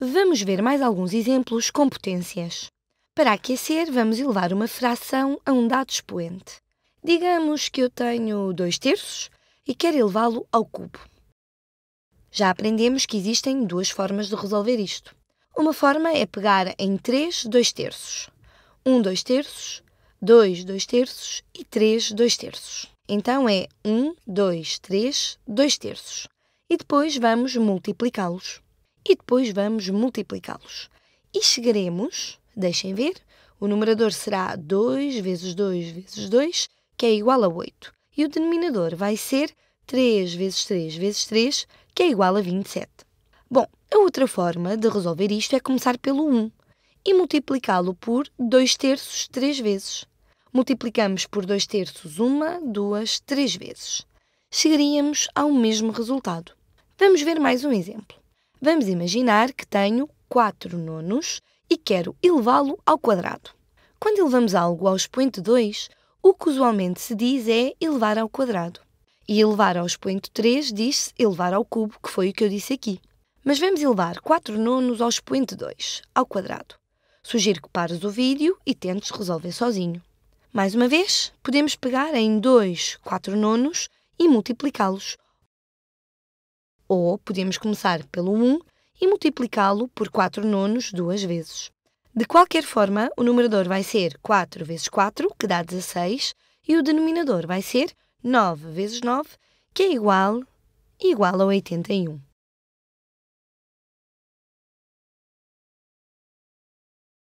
Vamos ver mais alguns exemplos com potências. Para aquecer, vamos elevar uma fração a um dado expoente. Digamos que eu tenho 2 terços e quero elevá-lo ao cubo. Já aprendemos que existem duas formas de resolver isto. Uma forma é pegar em 3 2 terços. 1 2 terços, 2 2 terços e 3 2 terços. Então é 1, 2, 3, 2 terços. E depois vamos multiplicá-los e depois vamos multiplicá-los. E chegaremos, deixem ver, o numerador será 2 vezes 2 vezes 2, que é igual a 8. E o denominador vai ser 3 vezes 3 vezes 3, que é igual a 27. Bom, a outra forma de resolver isto é começar pelo 1 e multiplicá-lo por 2 terços 3 vezes. Multiplicamos por 2 terços uma, duas, três vezes. Chegaríamos ao mesmo resultado. Vamos ver mais um exemplo. Vamos imaginar que tenho 4 nonos e quero elevá-lo ao quadrado. Quando elevamos algo ao expoente 2, o que usualmente se diz é elevar ao quadrado. E elevar ao expoente 3 diz-se elevar ao cubo, que foi o que eu disse aqui. Mas vamos elevar 4 nonos ao expoente 2, ao quadrado. Sugiro que pares o vídeo e tentes resolver sozinho. Mais uma vez, podemos pegar em 2, 4 nonos e multiplicá-los, ou podemos começar pelo 1 e multiplicá-lo por 4 nonos duas vezes. De qualquer forma, o numerador vai ser 4 vezes 4, que dá 16, e o denominador vai ser 9 vezes 9, que é igual, igual a 81.